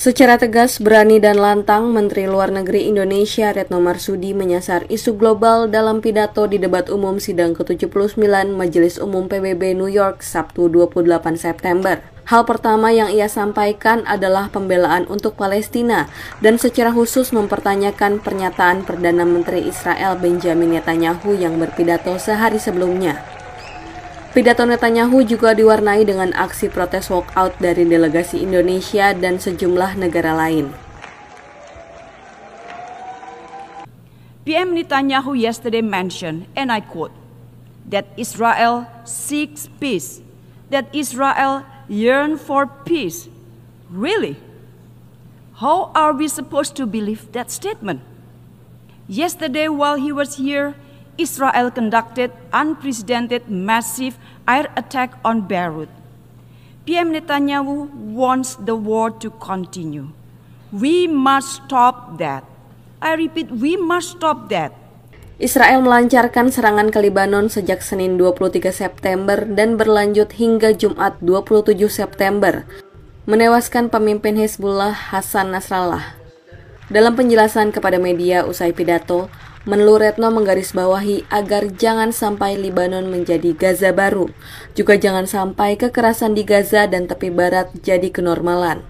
Secara tegas, berani dan lantang, Menteri Luar Negeri Indonesia Retno Marsudi menyasar isu global dalam pidato di debat umum sidang ke-79 Majelis Umum PBB New York Sabtu 28 September. Hal pertama yang ia sampaikan adalah pembelaan untuk Palestina dan secara khusus mempertanyakan pernyataan Perdana Menteri Israel Benjamin Netanyahu yang berpidato sehari sebelumnya. Pidato Netanyahu juga diwarnai dengan aksi protes walkout dari delegasi Indonesia dan sejumlah negara lain. PM Netanyahu yesterday mentioned, and I quote, that Israel seeks peace, that Israel yearn for peace. Really? How are we supposed to believe that statement? Yesterday, while he was here, Israel conducted unprecedented massive air attack on Beirut. PM Netanyahu wants the war to continue. We must stop that. I repeat, we must stop that. Israel melancarkan serangan ke Lebanon sejak Senin 23 September dan berlanjut hingga Jumat 27 September, menewaskan pemimpin Hezbollah Hasan Nasrallah. Dalam penjelasan kepada media usai pidato, Menlu Retno menggarisbawahi agar jangan sampai Lebanon menjadi Gaza baru. Juga jangan sampai kekerasan di Gaza dan tepi barat jadi kenormalan.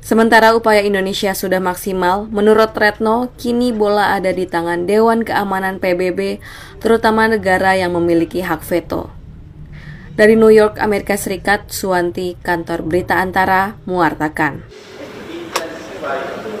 Sementara upaya Indonesia sudah maksimal, menurut Retno, kini bola ada di tangan Dewan Keamanan PBB, terutama negara yang memiliki hak veto. Dari New York, Amerika Serikat, Suwanti, kantor berita antara, mewartakan.